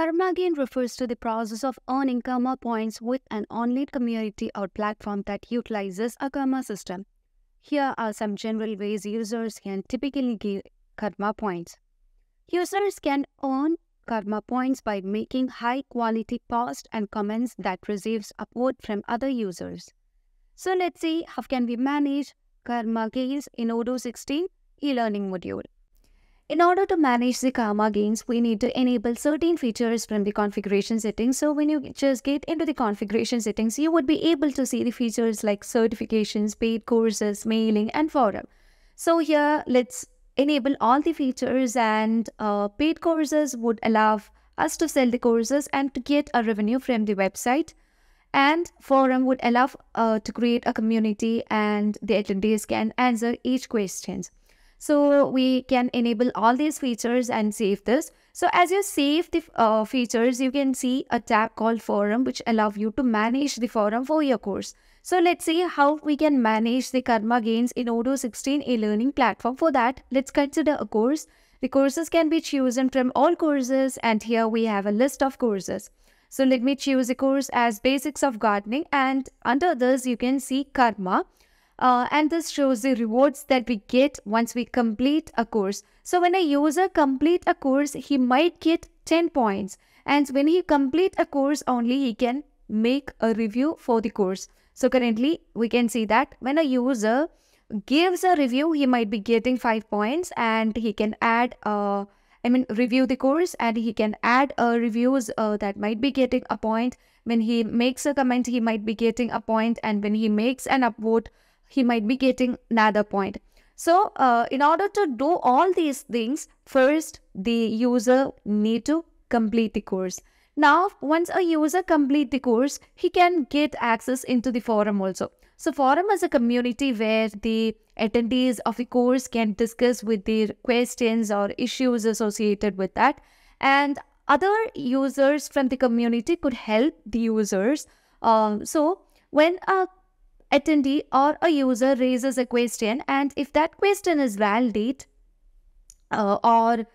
Karma gain refers to the process of earning karma points with an online community or platform that utilizes a karma system. Here are some general ways users can typically give karma points. Users can earn karma points by making high quality posts and comments that receives upvote from other users. So let's see how can we manage karma gains in Odoo 16 e-learning module. In order to manage the Karma gains, we need to enable certain features from the configuration settings. So when you just get into the configuration settings, you would be able to see the features like certifications, paid courses, mailing, and forum. So here, let's enable all the features and uh, paid courses would allow us to sell the courses and to get a revenue from the website and forum would allow uh, to create a community and the attendees can answer each questions so we can enable all these features and save this. So as you save the uh, features, you can see a tab called forum which allows you to manage the forum for your course. So let's see how we can manage the Karma Gains in Odo 16 e-learning platform. For that, let's consider a course. The courses can be chosen from all courses and here we have a list of courses. So let me choose a course as Basics of Gardening and under this you can see Karma. Uh, and this shows the rewards that we get once we complete a course. So when a user complete a course, he might get 10 points. And when he complete a course only, he can make a review for the course. So currently, we can see that when a user gives a review, he might be getting 5 points and he can add a uh, I mean, review the course and he can add uh, reviews uh, that might be getting a point. When he makes a comment, he might be getting a And when he makes an upvote, he might be getting another point. So uh, in order to do all these things, first the user need to complete the course. Now, once a user complete the course, he can get access into the forum also. So forum is a community where the attendees of the course can discuss with their questions or issues associated with that. And other users from the community could help the users. Uh, so when a attendee or a user raises a question and if that question is valid uh, or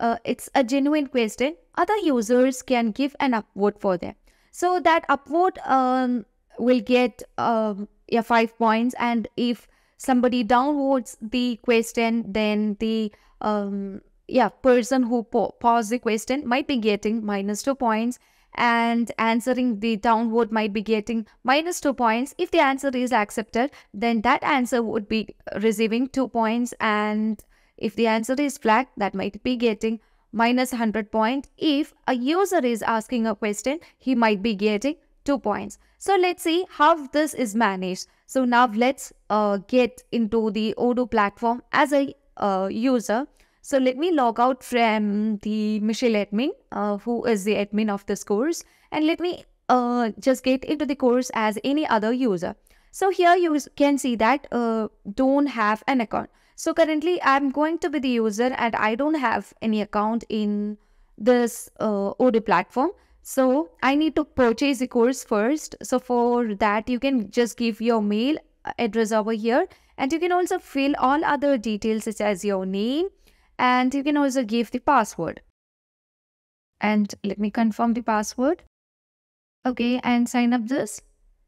uh, it's a genuine question, other users can give an upvote for them. So that upvote um, will get um, yeah, five points and if somebody downvotes the question, then the um, yeah person who po- posed the question might be getting minus two points and answering the downvote might be getting minus 2 points. If the answer is accepted, then that answer would be receiving 2 points and if the answer is flagged, that might be getting minus 100 point. If a user is asking a question, he might be getting 2 points. So let's see how this is managed. So now let's uh, get into the Odoo platform as a uh, user. So let me log out from the Michelle admin, uh, who is the admin of this course, and let me uh, just get into the course as any other user. So here you can see that uh, don't have an account. So currently I'm going to be the user and I don't have any account in this uh, OD platform. So I need to purchase the course first. So for that you can just give your mail uh, address over here and you can also fill all other details such as your name, and you can also give the password. And let me confirm the password. Okay, and sign up this.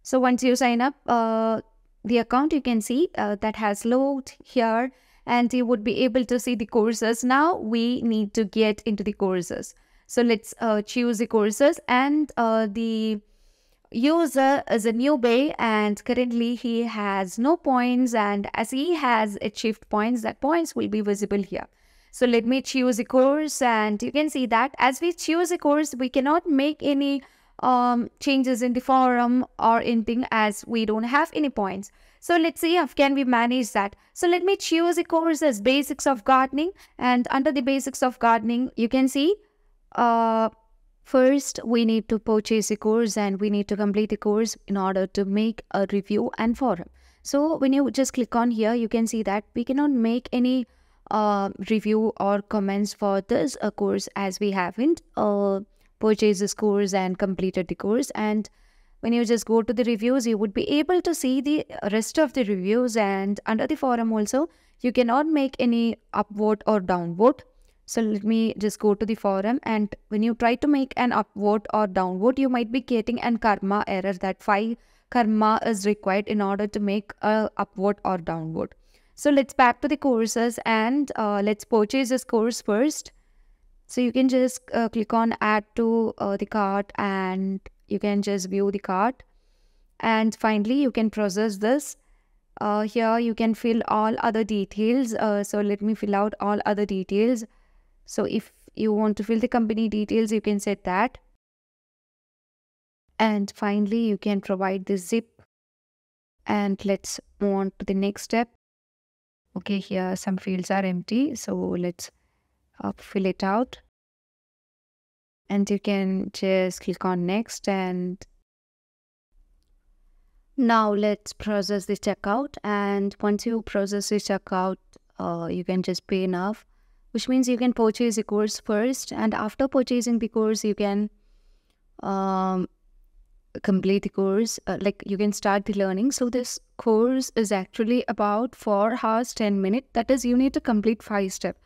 So once you sign up uh, the account, you can see uh, that has logged here and you would be able to see the courses. Now we need to get into the courses. So let's uh, choose the courses and uh, the user is a newbie and currently he has no points and as he has achieved points, that points will be visible here. So let me choose a course and you can see that as we choose a course, we cannot make any um, changes in the forum or anything as we don't have any points. So let's see how can we manage that. So let me choose a course as basics of gardening and under the basics of gardening, you can see uh, First, we need to purchase a course and we need to complete a course in order to make a review and forum. So when you just click on here, you can see that we cannot make any uh, review or comments for this uh, course as we haven't uh, purchased this course and completed the course. And when you just go to the reviews, you would be able to see the rest of the reviews. And under the forum also, you cannot make any upvote or downvote. So let me just go to the forum and when you try to make an upvote or downvote, you might be getting an karma error that 5 karma is required in order to make a upvote or downvote. So let's back to the courses and uh, let's purchase this course first. So you can just uh, click on add to uh, the cart and you can just view the cart. And finally, you can process this. Uh, here you can fill all other details. Uh, so let me fill out all other details. So if you want to fill the company details, you can set that. And finally, you can provide the zip. And let's move on to the next step okay here some fields are empty so let's uh, fill it out and you can just click on next and now let's process the checkout and once you process the checkout uh, you can just pay enough which means you can purchase the course first and after purchasing the course you can um, complete the course uh, like you can start the learning so this course is actually about 4 hours 10 minutes that is you need to complete 5 step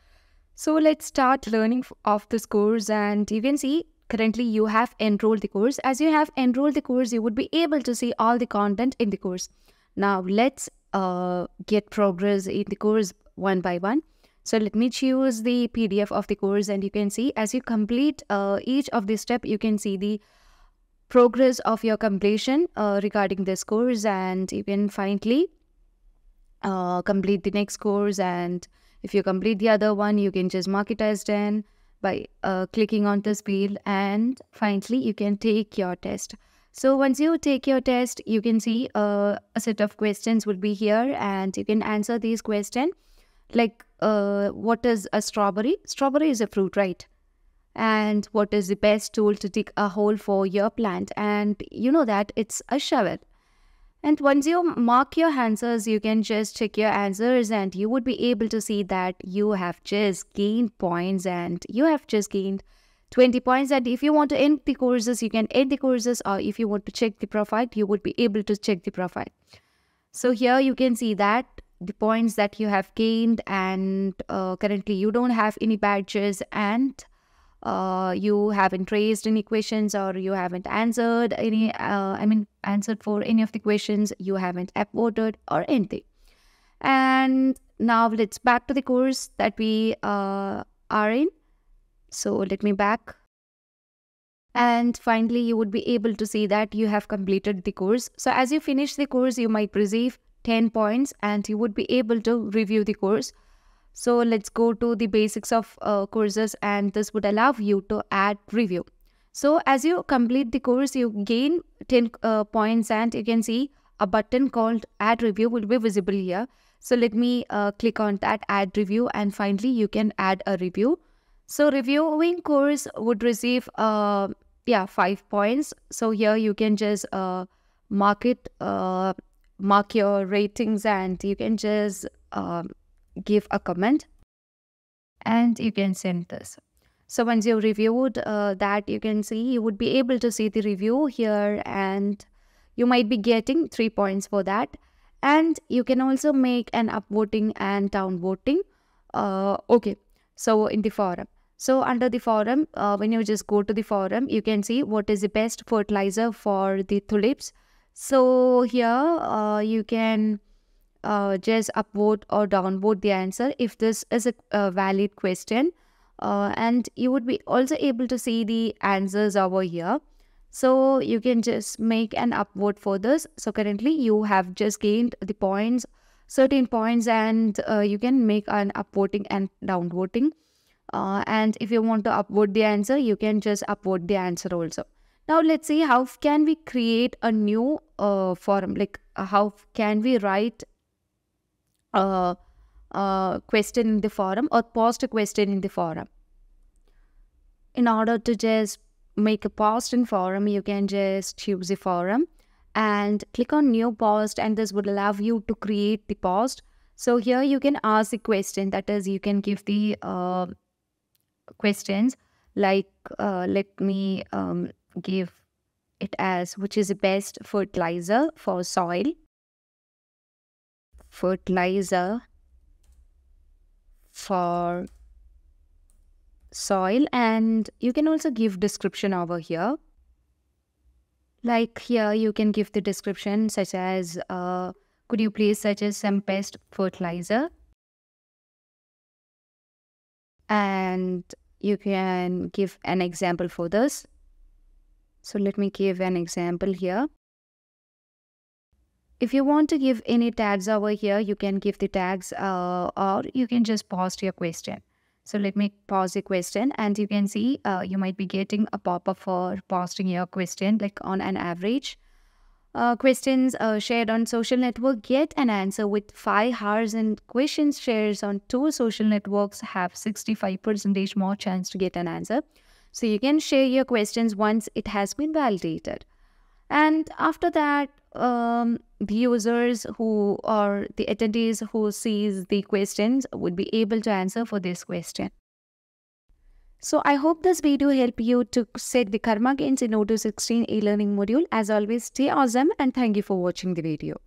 so let's start learning of this course and you can see currently you have enrolled the course as you have enrolled the course you would be able to see all the content in the course now let's uh, get progress in the course one by one so let me choose the pdf of the course and you can see as you complete uh, each of the step you can see the progress of your completion uh, regarding this course and you can finally uh, complete the next course and if you complete the other one you can just mark it as done by uh, clicking on this field and finally you can take your test so once you take your test you can see uh, a set of questions will be here and you can answer these questions like uh, what is a strawberry strawberry is a fruit right and what is the best tool to dig a hole for your plant. And you know that it's a shovel. And once you mark your answers, you can just check your answers and you would be able to see that you have just gained points and you have just gained 20 points. And if you want to end the courses, you can end the courses or if you want to check the profile, you would be able to check the profile. So here you can see that the points that you have gained and uh, currently you don't have any badges and uh, you haven't raised any questions or you haven't answered any, uh, I mean, answered for any of the questions, you haven't upvoted or anything. And now let's back to the course that we uh, are in. So let me back. And finally, you would be able to see that you have completed the course. So as you finish the course, you might receive 10 points and you would be able to review the course. So let's go to the basics of uh, courses and this would allow you to add review. So as you complete the course, you gain 10 uh, points and you can see a button called add review will be visible here. So let me uh, click on that add review and finally you can add a review. So reviewing course would receive uh, yeah 5 points. So here you can just uh, mark it, uh, mark your ratings and you can just um, give a comment and you can send this. So once you have reviewed uh, that, you can see you would be able to see the review here and you might be getting three points for that. And you can also make an upvoting and downvoting. Uh, okay, so in the forum. So under the forum, uh, when you just go to the forum, you can see what is the best fertilizer for the tulips. So here uh, you can uh, just upvote or downvote the answer if this is a, a valid question. Uh, and you would be also able to see the answers over here. So you can just make an upvote for this. So currently you have just gained the points, certain points and uh, you can make an upvoting and downvoting. Uh, and if you want to upvote the answer, you can just upvote the answer also. Now let's see how can we create a new uh, form, like uh, how can we write a, a question in the forum or post a question in the forum. In order to just make a post in forum, you can just choose the forum and click on new post and this would allow you to create the post. So here you can ask the question that is you can give the uh, questions like uh, let me um, give it as which is the best fertilizer for soil fertilizer for soil and you can also give description over here like here you can give the description such as uh, could you please suggest some best fertilizer and you can give an example for this so let me give an example here if you want to give any tags over here, you can give the tags uh, or you can just post your question. So let me pause the question and you can see uh, you might be getting a pop-up for posting your question like on an average. Uh, questions uh, shared on social network get an answer with 5 hours and questions shares on two social networks have 65 percentage more chance to get an answer. So you can share your questions once it has been validated. And after that, um, the users who or the attendees who sees the questions would be able to answer for this question. So I hope this video helped you to set the karma gains in 0 16 e-learning module. As always, stay awesome and thank you for watching the video.